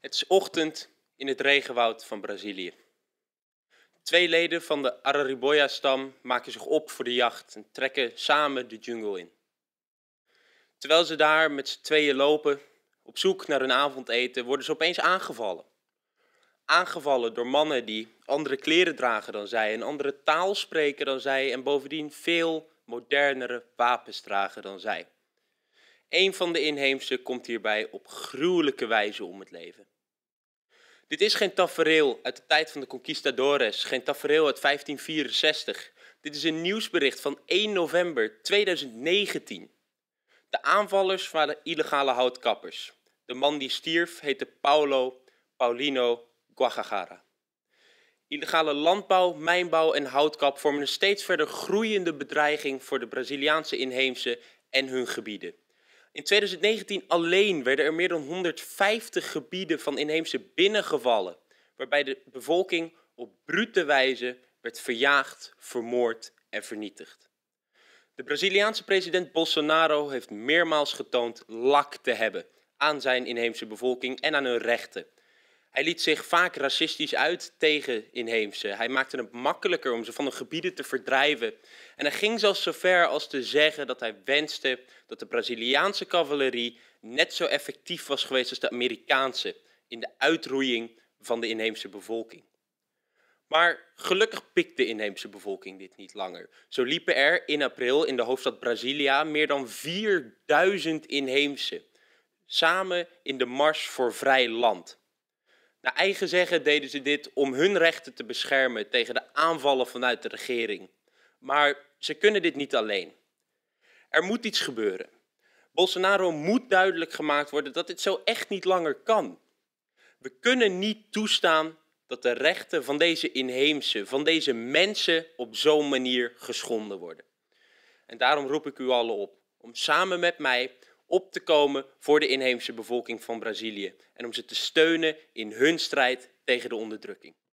Het is ochtend in het regenwoud van Brazilië. Twee leden van de Arariboya-stam maken zich op voor de jacht en trekken samen de jungle in. Terwijl ze daar met z'n tweeën lopen, op zoek naar hun avondeten, worden ze opeens aangevallen. Aangevallen door mannen die andere kleren dragen dan zij, een andere taal spreken dan zij en bovendien veel modernere wapens dragen dan zij. Een van de inheemse komt hierbij op gruwelijke wijze om het leven. Dit is geen tafereel uit de tijd van de conquistadores, geen tafereel uit 1564. Dit is een nieuwsbericht van 1 november 2019. De aanvallers waren illegale houtkappers. De man die stierf heette Paulo Paulino Guajajara. Illegale landbouw, mijnbouw en houtkap vormen een steeds verder groeiende bedreiging voor de Braziliaanse inheemse en hun gebieden. In 2019 alleen werden er meer dan 150 gebieden van inheemse binnengevallen, waarbij de bevolking op brute wijze werd verjaagd, vermoord en vernietigd. De Braziliaanse president Bolsonaro heeft meermaals getoond lak te hebben aan zijn inheemse bevolking en aan hun rechten. Hij liet zich vaak racistisch uit tegen inheemse. Hij maakte het makkelijker om ze van de gebieden te verdrijven. En hij ging zelfs zover als te zeggen dat hij wenste dat de Braziliaanse cavalerie net zo effectief was geweest als de Amerikaanse in de uitroeiing van de inheemse bevolking. Maar gelukkig pikt de inheemse bevolking dit niet langer. Zo liepen er in april in de hoofdstad Brasilia meer dan 4000 inheemse samen in de Mars voor Vrij Land. Naar eigen zeggen deden ze dit om hun rechten te beschermen tegen de aanvallen vanuit de regering. Maar ze kunnen dit niet alleen. Er moet iets gebeuren. Bolsonaro moet duidelijk gemaakt worden dat dit zo echt niet langer kan. We kunnen niet toestaan dat de rechten van deze inheemse, van deze mensen op zo'n manier geschonden worden. En daarom roep ik u allen op om samen met mij op te komen voor de inheemse bevolking van Brazilië en om ze te steunen in hun strijd tegen de onderdrukking.